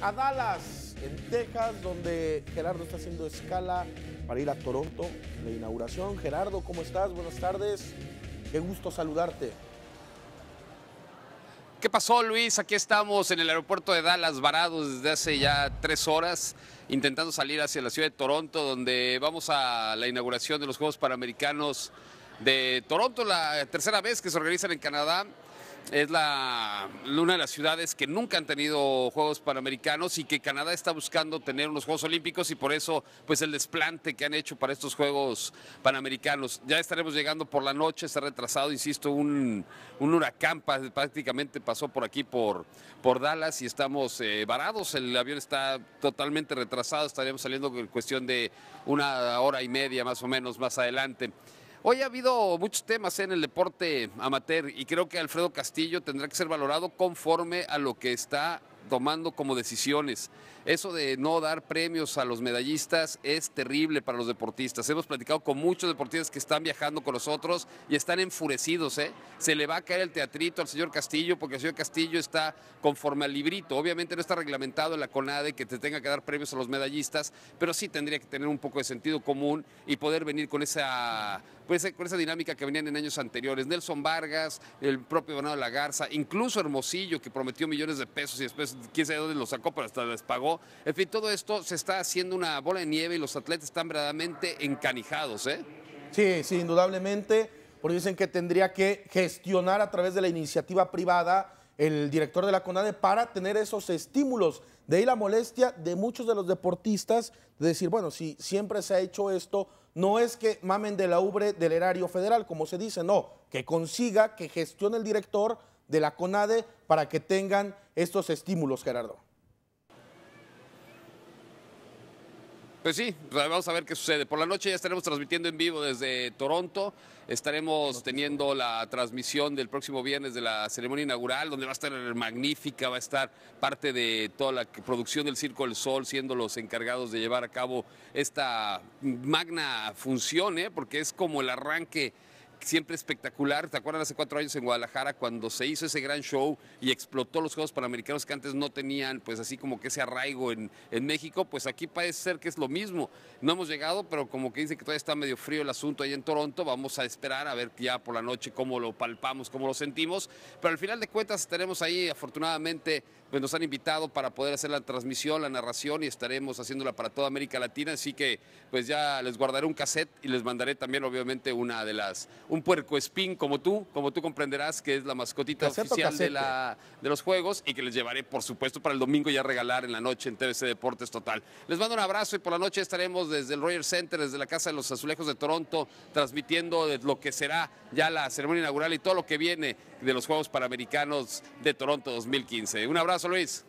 a Dallas, en Texas, donde Gerardo está haciendo escala para ir a Toronto, la inauguración. Gerardo, ¿cómo estás? Buenas tardes. Qué gusto saludarte. ¿Qué pasó, Luis? Aquí estamos en el aeropuerto de Dallas, varados desde hace ya tres horas, intentando salir hacia la ciudad de Toronto, donde vamos a la inauguración de los Juegos Panamericanos de Toronto, la tercera vez que se organizan en Canadá. Es la, una de las ciudades que nunca han tenido Juegos Panamericanos y que Canadá está buscando tener unos Juegos Olímpicos y por eso pues el desplante que han hecho para estos Juegos Panamericanos. Ya estaremos llegando por la noche, se ha retrasado, insisto, un, huracán prácticamente pasó por aquí, por, por Dallas y estamos eh, varados, el avión está totalmente retrasado, estaríamos saliendo en cuestión de una hora y media más o menos más adelante. Hoy ha habido muchos temas eh, en el deporte amateur y creo que Alfredo Castillo tendrá que ser valorado conforme a lo que está tomando como decisiones. Eso de no dar premios a los medallistas es terrible para los deportistas. Hemos platicado con muchos deportistas que están viajando con nosotros y están enfurecidos. ¿eh? Se le va a caer el teatrito al señor Castillo porque el señor Castillo está conforme al librito. Obviamente no está reglamentado en la CONADE que te tenga que dar premios a los medallistas, pero sí tendría que tener un poco de sentido común y poder venir con esa pues, eh, con esa dinámica que venían en años anteriores. Nelson Vargas, el propio Bernardo La Garza, incluso Hermosillo, que prometió millones de pesos y después quién sabe dónde los sacó, pero hasta les pagó. En fin, todo esto se está haciendo una bola de nieve y los atletas están verdaderamente encanijados. ¿eh? Sí, sí, indudablemente, porque dicen que tendría que gestionar a través de la iniciativa privada el director de la CONADE para tener esos estímulos. De ahí la molestia de muchos de los deportistas de decir, bueno, si siempre se ha hecho esto, no es que mamen de la ubre del erario federal, como se dice, no, que consiga, que gestione el director de la CONADE para que tengan estos estímulos, Gerardo. Pues sí, vamos a ver qué sucede. Por la noche ya estaremos transmitiendo en vivo desde Toronto. Estaremos teniendo la transmisión del próximo viernes de la ceremonia inaugural, donde va a estar magnífica, va a estar parte de toda la producción del Circo del Sol, siendo los encargados de llevar a cabo esta magna función, ¿eh? porque es como el arranque siempre espectacular. ¿Te acuerdas hace cuatro años en Guadalajara cuando se hizo ese gran show y explotó los Juegos Panamericanos que antes no tenían, pues así como que ese arraigo en, México? Pues aquí parece ser que es lo mismo. No hemos llegado, pero como que dice que todavía está medio frío el asunto ahí en Toronto, vamos a esperar a ver ya por la noche cómo lo palpamos, cómo lo sentimos. Pero al final de cuentas estaremos ahí, afortunadamente, pues nos han invitado para poder hacer la transmisión, la narración y estaremos haciéndola para toda América Latina. Así que pues ya les guardaré un cassette y les mandaré también obviamente una de las un puerco espín como tú, como tú comprenderás, que es la mascotita oficial De, la, de los Juegos y que les llevaré, por supuesto, para el domingo ya regalar en la noche en TVC Deportes Total. Les mando un abrazo y por la noche estaremos desde el Royal Center, desde la Casa de los Azulejos de Toronto, transmitiendo lo que será ya la ceremonia inaugural y todo lo que viene de los Juegos Panamericanos de Toronto 2015. Un abrazo, Luis.